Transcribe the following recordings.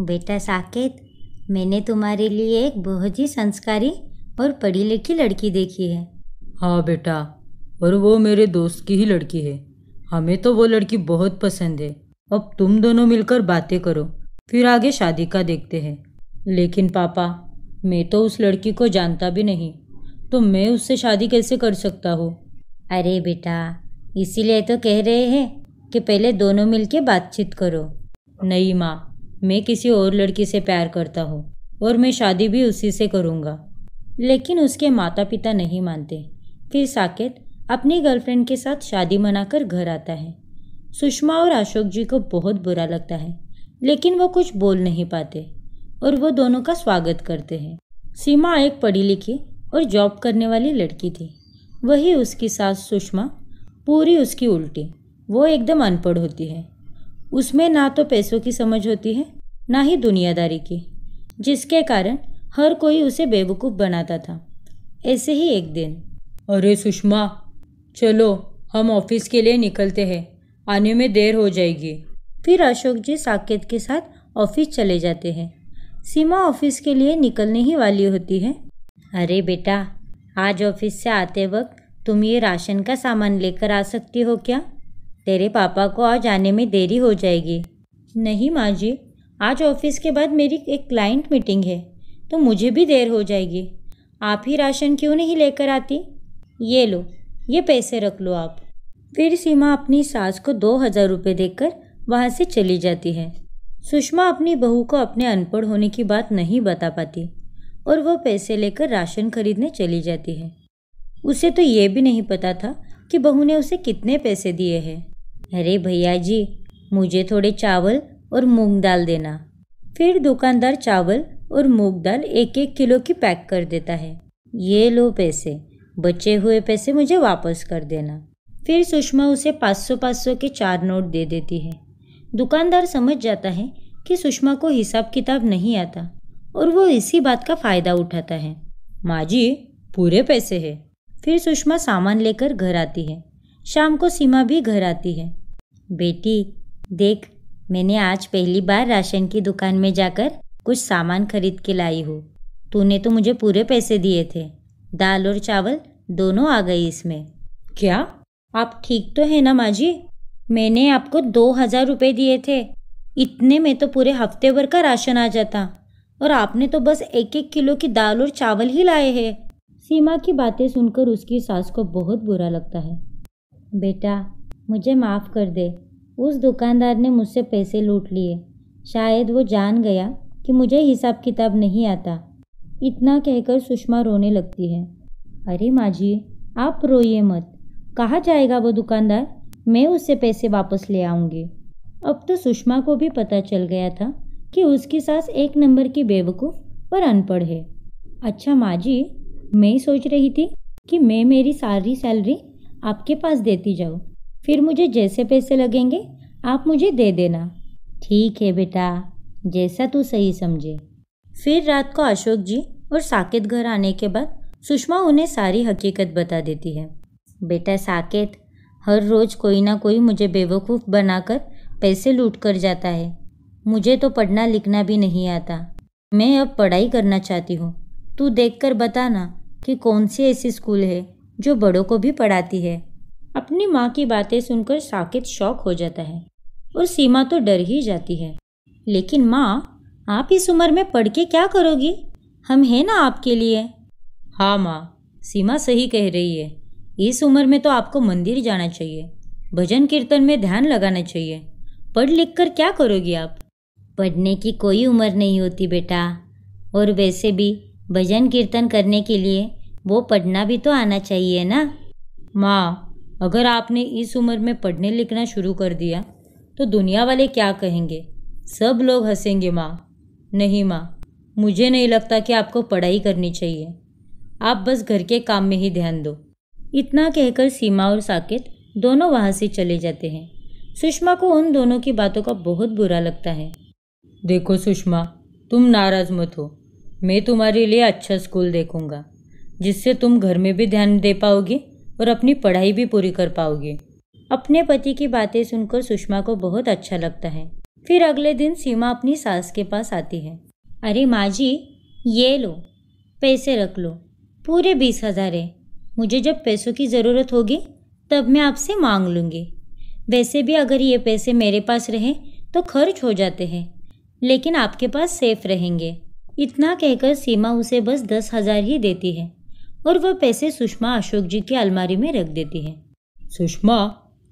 बेटा साकेत मैंने तुम्हारे लिए एक बहुत ही संस्कारी और पढ़ी लिखी लड़की देखी है हाँ बेटा और वो मेरे दोस्त की ही लड़की है हमें तो वो लड़की बहुत पसंद है अब तुम दोनों मिलकर बातें करो फिर आगे शादी का देखते हैं लेकिन पापा मैं तो उस लड़की को जानता भी नहीं तो मैं उससे शादी कैसे कर सकता हूँ अरे बेटा इसीलिए तो कह रहे हैं कि पहले दोनों मिलके बातचीत करो नहीं माँ मैं किसी और लड़की से प्यार करता हूँ और मैं शादी भी उसी से करूँगा लेकिन उसके माता पिता नहीं मानते फिर साकेत अपनी गर्लफ्रेंड के साथ शादी मनाकर घर आता है सुषमा और अशोक जी को बहुत बुरा लगता है लेकिन वो कुछ बोल नहीं पाते और वो दोनों का स्वागत करते हैं सीमा एक पढ़ी लिखी और जॉब करने वाली लड़की थी वही उसकी सास सुषमा पूरी उसकी उल्टी वो एकदम अनपढ़ होती है उसमें ना तो पैसों की समझ होती है ना ही दुनियादारी की जिसके कारण हर कोई उसे बेवकूफ़ बनाता था ऐसे ही एक दिन अरे सुषमा चलो हम ऑफिस के लिए निकलते हैं आने में देर हो जाएगी फिर अशोक जी साकेत के साथ ऑफिस चले जाते हैं सीमा ऑफिस के लिए निकलने ही वाली होती है अरे बेटा आज ऑफिस से आते वक्त तुम ये राशन का सामान लेकर आ सकती हो क्या तेरे पापा को आज आने में देरी हो जाएगी नहीं माँ जी आज ऑफिस के बाद मेरी एक क्लाइंट मीटिंग है तो मुझे भी देर हो जाएगी आप ही राशन क्यों नहीं लेकर आती ये लो ये पैसे रख लो आप फिर सीमा अपनी सास को दो हज़ार रुपये देकर वहाँ से चली जाती है सुषमा अपनी बहू को अपने अनपढ़ होने की बात नहीं बता पाती और वह पैसे लेकर राशन खरीदने चली जाती है उसे तो ये भी नहीं पता था कि बहू ने उसे कितने पैसे दिए हैं अरे भैया जी मुझे थोड़े चावल और मूंग दाल देना फिर दुकानदार चावल और मूंग दाल एक एक किलो की पैक कर देता है ये लो पैसे बचे हुए पैसे मुझे वापस कर देना फिर सुषमा उसे पाँच सौ पाँच सौ के चार नोट दे देती है दुकानदार समझ जाता है कि सुषमा को हिसाब किताब नहीं आता और वो इसी बात का फ़ायदा उठाता है माँ जी पूरे पैसे है फिर सुषमा सामान लेकर घर आती है शाम को सीमा भी घर आती है बेटी देख मैंने आज पहली बार राशन की दुकान में जाकर कुछ सामान खरीद के लाई हूँ तूने तो मुझे पूरे पैसे दिए थे दाल और चावल दोनों आ गए इसमें क्या आप ठीक तो है ना माँ जी मैंने आपको दो हज़ार रुपये दिए थे इतने में तो पूरे हफ्ते भर का राशन आ जाता और आपने तो बस एक एक किलो की दाल और चावल ही लाए हैं सीमा की बातें सुनकर उसकी सास को बहुत बुरा लगता है बेटा मुझे माफ़ कर दे उस दुकानदार ने मुझसे पैसे लूट लिए शायद वो जान गया कि मुझे हिसाब किताब नहीं आता इतना कहकर सुषमा रोने लगती है अरे माझी आप रोइए मत कहाँ जाएगा वो दुकानदार मैं उससे पैसे वापस ले आऊँगी अब तो सुषमा को भी पता चल गया था कि उसकी सास एक नंबर की बेवकूफ़ और अनपढ़ है अच्छा माँ जी मैं सोच रही थी कि मैं मेरी सारी सैलरी आपके पास देती जाऊँ फिर मुझे जैसे पैसे लगेंगे आप मुझे दे देना ठीक है बेटा जैसा तू सही समझे फिर रात को अशोक जी और साकेत घर आने के बाद सुषमा उन्हें सारी हकीकत बता देती है बेटा साकेत हर रोज़ कोई ना कोई मुझे बेवकूफ़ बनाकर पैसे लूट कर जाता है मुझे तो पढ़ना लिखना भी नहीं आता मैं अब पढ़ाई करना चाहती हूँ तू देख कर बताना कि कौन सी ऐसी स्कूल है जो बड़ों को भी पढ़ाती है अपनी माँ की बातें सुनकर साकेत शौक हो जाता है और सीमा तो डर ही जाती है लेकिन माँ आप इस उम्र में पढ़ के क्या करोगी हम हैं ना आपके लिए हाँ माँ सीमा सही कह रही है इस उम्र में तो आपको मंदिर जाना चाहिए भजन कीर्तन में ध्यान लगाना चाहिए पढ़ लिख कर क्या करोगी आप पढ़ने की कोई उम्र नहीं होती बेटा और वैसे भी भजन कीर्तन करने के लिए वो पढ़ना भी तो आना चाहिए ना माँ अगर आपने इस उम्र में पढ़ने लिखना शुरू कर दिया तो दुनिया वाले क्या कहेंगे सब लोग हंसेंगे माँ नहीं माँ मुझे नहीं लगता कि आपको पढ़ाई करनी चाहिए आप बस घर के काम में ही ध्यान दो इतना कहकर सीमा और साकेत दोनों वहाँ से चले जाते हैं सुषमा को उन दोनों की बातों का बहुत बुरा लगता है देखो सुषमा तुम नाराज़ मत हो मैं तुम्हारे लिए अच्छा स्कूल देखूंगा जिससे तुम घर में भी ध्यान दे पाओगी और अपनी पढ़ाई भी पूरी कर पाओगे अपने पति की बातें सुनकर सुषमा को बहुत अच्छा लगता है फिर अगले दिन सीमा अपनी सास के पास आती है अरे माँ जी ये लो पैसे रख लो पूरे बीस हज़ार है मुझे जब पैसों की ज़रूरत होगी तब मैं आपसे मांग लूँगी वैसे भी अगर ये पैसे मेरे पास रहे तो खर्च हो जाते हैं लेकिन आपके पास सेफ रहेंगे इतना कहकर सीमा उसे बस दस हज़ार ही देती है और वह पैसे सुषमा अशोक जी की अलमारी में रख देती है सुषमा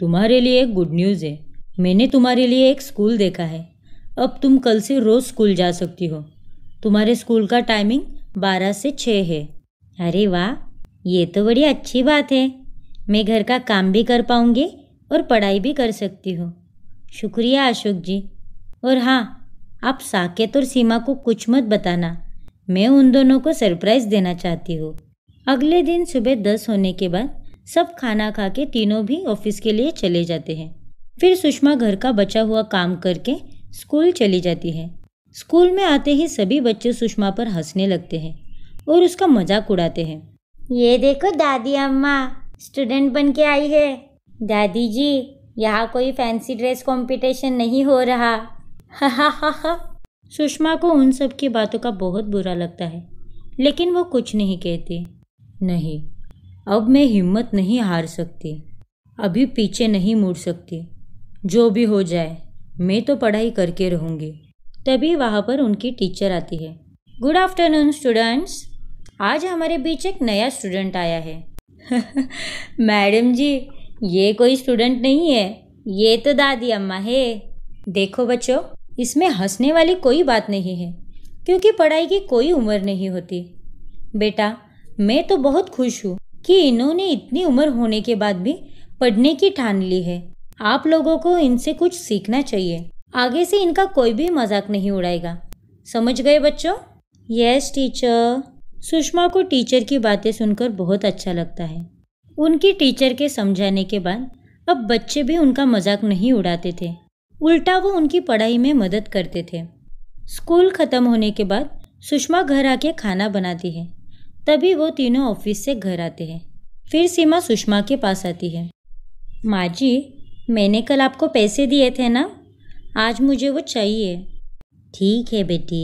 तुम्हारे लिए एक गुड न्यूज़ है मैंने तुम्हारे लिए एक स्कूल देखा है अब तुम कल से रोज़ स्कूल जा सकती हो तुम्हारे स्कूल का टाइमिंग बारह से छः है अरे वाह ये तो बड़ी अच्छी बात है मैं घर का काम भी कर पाऊँगी और पढ़ाई भी कर सकती हूँ शुक्रिया अशोक जी और हाँ आप साकेत और सीमा को कुछ मत बताना मैं उन दोनों को सरप्राइज़ देना चाहती हूँ अगले दिन सुबह दस होने के बाद सब खाना खा के तीनों भी ऑफिस के लिए चले जाते हैं फिर सुषमा घर का बचा हुआ काम करके स्कूल चली जाती है स्कूल में आते ही सभी बच्चे सुषमा पर हंसने लगते हैं और उसका मजाक उड़ाते हैं ये देखो दादी अम्मा स्टूडेंट बन के आई है दादी जी यहाँ कोई फैंसी ड्रेस कंपटीशन नहीं हो रहा हा हा हा हा सुषमा को उन सब की बातों का बहुत बुरा लगता है लेकिन वो कुछ नहीं कहती नहीं अब मैं हिम्मत नहीं हार सकती अभी पीछे नहीं मुड़ सकती जो भी हो जाए मैं तो पढ़ाई करके रहूँगी तभी वहाँ पर उनकी टीचर आती है गुड आफ्टरनून स्टूडेंट्स आज हमारे बीच एक नया स्टूडेंट आया है मैडम जी ये कोई स्टूडेंट नहीं है ये तो दादी अम्मा है देखो बच्चों इसमें हंसने वाली कोई बात नहीं है क्योंकि पढ़ाई की कोई उम्र नहीं होती बेटा मैं तो बहुत खुश हूँ कि इन्होंने इतनी उम्र होने के बाद भी पढ़ने की ठान ली है आप लोगों को इनसे कुछ सीखना चाहिए आगे से इनका कोई भी मजाक नहीं उड़ाएगा समझ गए बच्चों यस टीचर सुषमा को टीचर की बातें सुनकर बहुत अच्छा लगता है उनकी टीचर के समझाने के बाद अब बच्चे भी उनका मजाक नहीं उड़ाते थे उल्टा वो उनकी पढ़ाई में मदद करते थे स्कूल ख़त्म होने के बाद सुषमा घर आके खाना बनाती है तभी वो तीनों ऑफिस से घर आते हैं फिर सीमा सुषमा के पास आती है माँ जी मैंने कल आपको पैसे दिए थे ना आज मुझे वो चाहिए ठीक है बेटी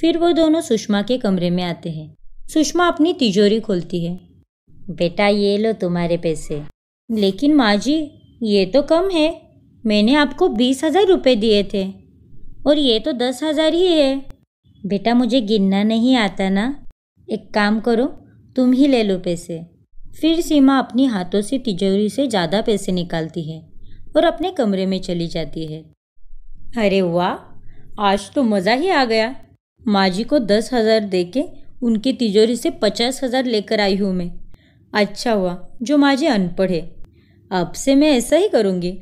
फिर वो दोनों सुषमा के कमरे में आते हैं सुषमा अपनी तिजोरी खोलती है बेटा ये लो तुम्हारे पैसे लेकिन माँ जी ये तो कम है मैंने आपको बीस हज़ार रुपये दिए थे और ये तो दस हज़ार ही है बेटा मुझे गिनना नहीं आता ना एक काम करो तुम ही ले लो पैसे फिर सीमा अपनी हाथों से तिजोरी से ज़्यादा पैसे निकालती है और अपने कमरे में चली जाती है अरे वाह आज तो मज़ा ही आ गया माँ जी को दस हज़ार दे के उनकी तिजोरी से पचास हज़ार लेकर आई हूँ मैं अच्छा हुआ जो माँ जी अनपढ़ है अब से मैं ऐसा ही करूँगी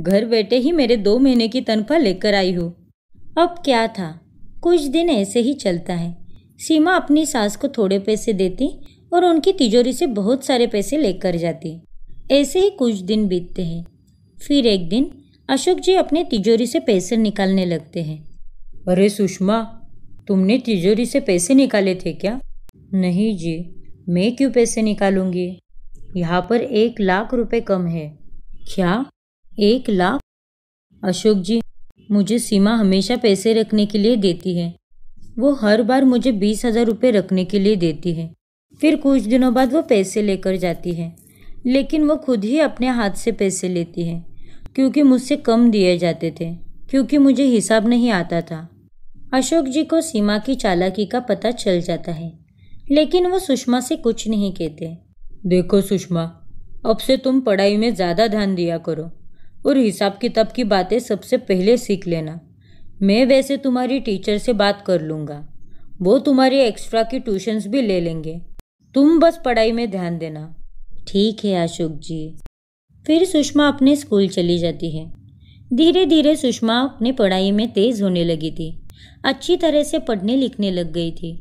घर बैठे ही मेरे दो महीने की तनख्वाह लेकर आई हूँ अब क्या था कुछ दिन ऐसे ही चलता है सीमा अपनी सास को थोड़े पैसे देती और उनकी तिजोरी से बहुत सारे पैसे लेकर जाती ऐसे ही कुछ दिन बीतते हैं फिर एक दिन अशोक जी अपने तिजोरी से पैसे निकालने लगते हैं अरे सुषमा तुमने तिजोरी से पैसे निकाले थे क्या नहीं जी मैं क्यों पैसे निकालूंगी यहाँ पर एक लाख रुपए कम है क्या एक लाख अशोक जी मुझे सीमा हमेशा पैसे रखने के लिए देती है वो हर बार मुझे बीस हज़ार रुपये रखने के लिए देती है फिर कुछ दिनों बाद वो पैसे लेकर जाती है लेकिन वो खुद ही अपने हाथ से पैसे लेती है क्योंकि मुझसे कम दिए जाते थे क्योंकि मुझे हिसाब नहीं आता था अशोक जी को सीमा की चालाकी का पता चल जाता है लेकिन वो सुषमा से कुछ नहीं कहते देखो सुषमा अब से तुम पढ़ाई में ज़्यादा ध्यान दिया करो और हिसाब किताब की बातें सबसे पहले सीख लेना मैं वैसे तुम्हारी टीचर से बात कर लूँगा वो तुम्हारी एक्स्ट्रा की ट्यूशन्स भी ले लेंगे तुम बस पढ़ाई में ध्यान देना ठीक है अशोक जी फिर सुषमा अपने स्कूल चली जाती है धीरे धीरे सुषमा अपनी पढ़ाई में तेज़ होने लगी थी अच्छी तरह से पढ़ने लिखने लग गई थी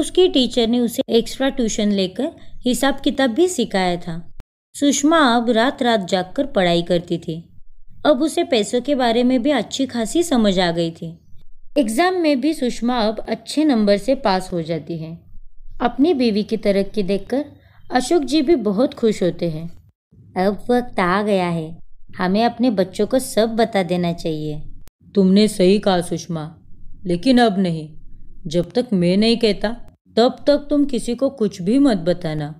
उसकी टीचर ने उसे एक्स्ट्रा ट्यूशन लेकर हिसाब किताब भी सिखाया था सुषमा अब रात रात जाग पढ़ाई करती थी अब उसे पैसों के बारे में भी अच्छी खासी समझ आ गई थी एग्ज़ाम में भी सुषमा अब अच्छे नंबर से पास हो जाती है अपनी बीवी की तरक्की देखकर अशोक जी भी बहुत खुश होते हैं अब वक्त आ गया है हमें अपने बच्चों को सब बता देना चाहिए तुमने सही कहा सुषमा लेकिन अब नहीं जब तक मैं नहीं कहता तब तक तुम किसी को कुछ भी मत बताना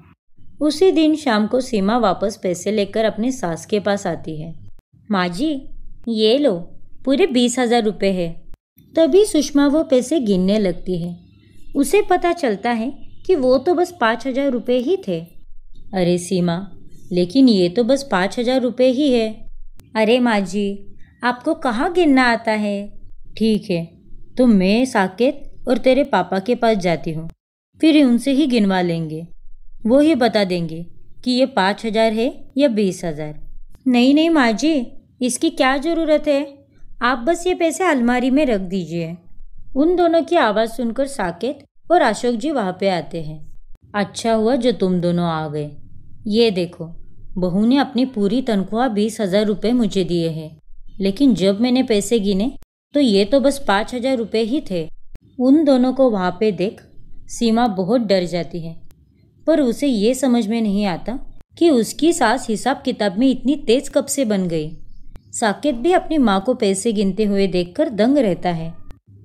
उसी दिन शाम को सीमा वापस पैसे लेकर अपने सास के पास आती है माँ जी ये लो पूरे बीस हज़ार रुपये है तभी सुषमा वो पैसे गिनने लगती है उसे पता चलता है कि वो तो बस पाँच हज़ार रुपये ही थे अरे सीमा लेकिन ये तो बस पाँच हज़ार रुपये ही है अरे माँ जी आपको कहाँ गिनना आता है ठीक है तो मैं साकेत और तेरे पापा के पास जाती हूँ फिर उनसे ही गिनवा लेंगे वो ही बता देंगे कि ये पाँच हज़ार है या बीस हज़ार नहीं नहीं माँ जी इसकी क्या ज़रूरत है आप बस ये पैसे अलमारी में रख दीजिए उन दोनों की आवाज़ सुनकर साकेत और अशोक जी वहाँ पे आते हैं अच्छा हुआ जो तुम दोनों आ गए ये देखो बहू ने अपनी पूरी तनख्वाह बीस हज़ार रुपये मुझे दिए हैं लेकिन जब मैंने पैसे गिने तो ये तो बस पाँच हज़ार रुपये ही थे उन दोनों को वहाँ पे देख सीमा बहुत डर जाती है पर उसे ये समझ में नहीं आता कि उसकी सास हिसाब किताब में इतनी तेज़ कब से बन गई साकेत भी अपनी माँ को पैसे गिनते हुए देखकर दंग रहता है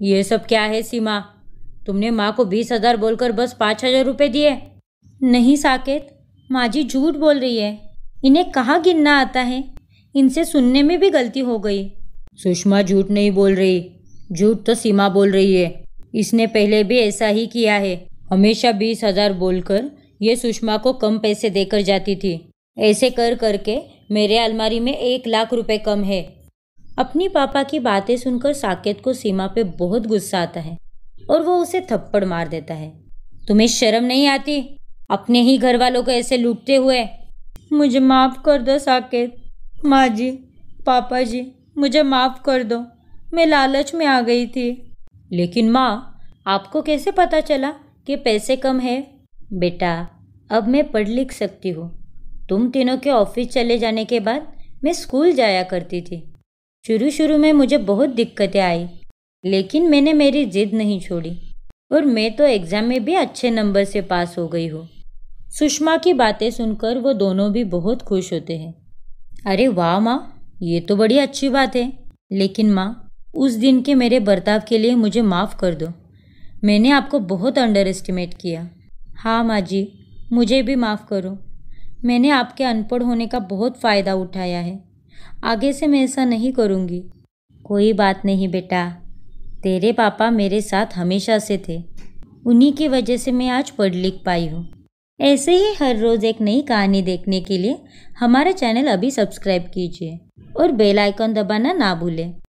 ये सब क्या है सीमा तुमने माँ को बीस हजार बोलकर बस पाँच हजार रुपये दिए नहीं साकेत माँ जी झूठ बोल रही है इन्हें कहाँ गिनना आता है इनसे सुनने में भी गलती हो गई सुषमा झूठ नहीं बोल रही झूठ तो सीमा बोल रही है इसने पहले भी ऐसा ही किया है हमेशा बीस हजार बोलकर ये सुषमा को कम पैसे देकर जाती थी ऐसे कर करके मेरे अलमारी में एक लाख रुपए कम है अपनी पापा की बातें सुनकर साकेत को सीमा पे बहुत गुस्सा आता है और वो उसे थप्पड़ मार देता है तुम्हें शर्म नहीं आती अपने ही घर वालों को ऐसे लूटते हुए मुझे माफ़ कर दो साकेत माँ जी पापा जी मुझे माफ़ कर दो मैं लालच में आ गई थी लेकिन माँ आपको कैसे पता चला कि पैसे कम है बेटा अब मैं पढ़ लिख सकती हूँ तुम तीनों के ऑफिस चले जाने के बाद मैं स्कूल जाया करती थी शुरू शुरू में मुझे बहुत दिक्कतें आई लेकिन मैंने मेरी जिद नहीं छोड़ी और मैं तो एग्ज़ाम में भी अच्छे नंबर से पास हो गई हूँ सुषमा की बातें सुनकर वो दोनों भी बहुत खुश होते हैं अरे वाह माँ ये तो बड़ी अच्छी बात है लेकिन माँ उस दिन के मेरे बर्ताव के लिए मुझे माफ़ कर दो मैंने आपको बहुत अंडर एस्टिमेट किया हाँ माँ जी मुझे भी माफ़ करो मैंने आपके अनपढ़ होने का बहुत फ़ायदा उठाया है आगे से मैं ऐसा नहीं करूँगी कोई बात नहीं बेटा तेरे पापा मेरे साथ हमेशा से थे उन्हीं की वजह से मैं आज पढ़ लिख पाई हूँ ऐसे ही हर रोज़ एक नई कहानी देखने के लिए हमारा चैनल अभी सब्सक्राइब कीजिए और बेल आइकन दबाना ना भूलें